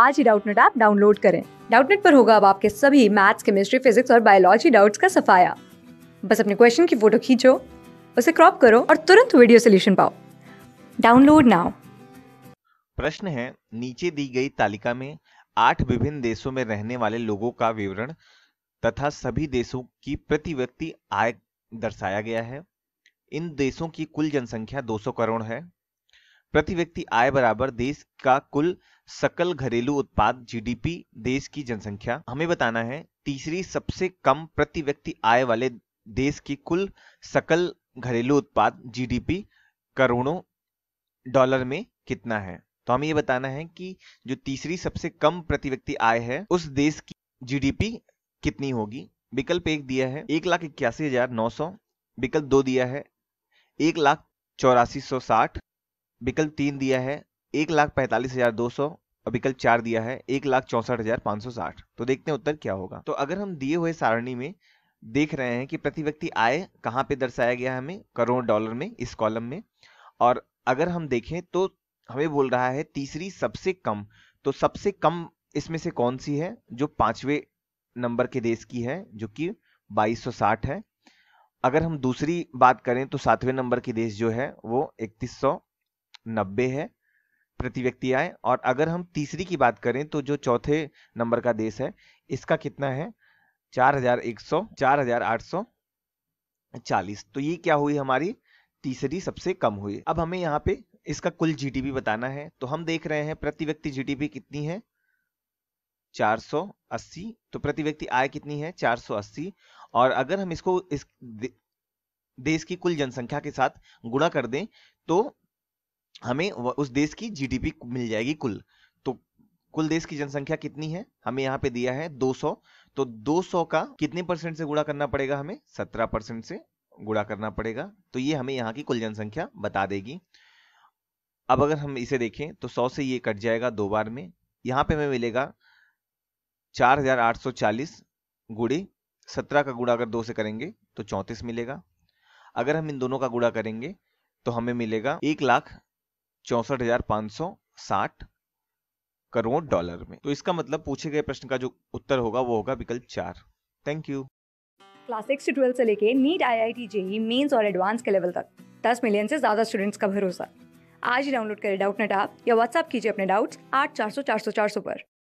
आज ही Doubtnut app download करें डाउटनेट पर होगा अब आपके सभी मैथ्स केमिस्ट्री फिजिक्स और बायोलॉजी डाउट्स का सफाया बस अपने क्वेश्चन की फोटो खींचो उसे क्रॉप करो और तुरंत वीडियो सोल्यूशन पाओ डाउनलोड नाउ प्रश्न है नीचे दी गई तालिका में आठ विभिन्न देशों में रहने वाले लोगों का विवरण तथा सभी देशों की प्रति व्यक्ति आय दर्शाया गया है इन देशों की कुल जनसंख्या 200 करोड़ है प्रति व्यक्ति आय बराबर देश का कुल सकल घरेलू उत्पाद जीडीपी देश की जनसंख्या हमें बताना है तीसरी सबसे कम प्रति व्यक्ति आय वाले देश की कुल सकल घरेलू उत्पाद जीडीपी करोड़ों डॉलर में कितना है तो हमें यह बताना है कि जो तीसरी सबसे कम प्रति व्यक्ति आय है उस देश की जीडीपी कितनी होगी विकल्प एक दिया है एक लाख इक्यासी हजार नौ सौ विकल्प दो दिया है एक लाख चौरासी सौ साठ विकल्प तीन दिया है एक लाख पैंतालीस हजार दो सौ और विकल्प चार दिया है एक लाख चौसठ हजार पांच सौ साठ तो देखते हैं उत्तर क्या होगा तो अगर हम दिए हुए सारणी में देख रहे हैं कि प्रति व्यक्ति आय कहाँ पे दर्शाया गया है हमें करोड़ डॉलर में इस कॉलम में और अगर हम देखें तो हमें बोल रहा है तीसरी सबसे कम तो सबसे कम इसमें से कौन सी है जो पांचवे नंबर के देश की है जो कि 2260 है अगर हम दूसरी बात करें तो सातवें नंबर की देश जो है वो नब्बे है प्रति व्यक्ति आय और अगर हम तीसरी की बात करें तो जो चौथे नंबर का देश है इसका कितना है चार हजार एक सौ चार हजार आठ सौ चालीस तो ये क्या हुई हमारी तीसरी सबसे कम हुई अब हमें यहाँ पे इसका कुल जीडीपी बताना है तो हम देख रहे हैं प्रति व्यक्ति जीडीपी कितनी है 480 तो प्रति व्यक्ति आय कितनी है 480 और अगर हम इसको इस देश की कुल जनसंख्या के साथ गुणा कर दें तो हमें उस देश की जीडीपी मिल जाएगी कुल तो कुल देश की जनसंख्या कितनी है हमें यहाँ पे दिया है 200 तो 200 का कितने परसेंट से गुणा करना पड़ेगा हमें 17 परसेंट से गुणा करना पड़ेगा तो ये हमें यहाँ की कुल जनसंख्या बता देगी अब अगर हम इसे देखें तो 100 से ये कट जाएगा दो बार में यहाँ पे हमें मिलेगा चार गुड़ी सत्रह का गुड़ा अगर दो से करेंगे तो चौंतीस मिलेगा अगर हम इन दोनों का गुड़ा करेंगे तो हमें मिलेगा एक लाख चौसठ हजार सौ साठ करोड़ डॉलर में तो इसका मतलब पूछे गए प्रश्न का जो उत्तर होगा वो होगा विकल्प चार थैंक यू क्लास सिक्स से ट्वेल्थ से लेके NEET I I T JEE mains और एडवांस के लेवल तक दस मिलियन से ज्यादा स्टूडेंट्स का भरोसा आज ही डाउनलोड करें डाउट नेट आप या व्हाट्सअप कीजिए अपने डाउट्स आठ चार सौ चार सौ चार सौ पर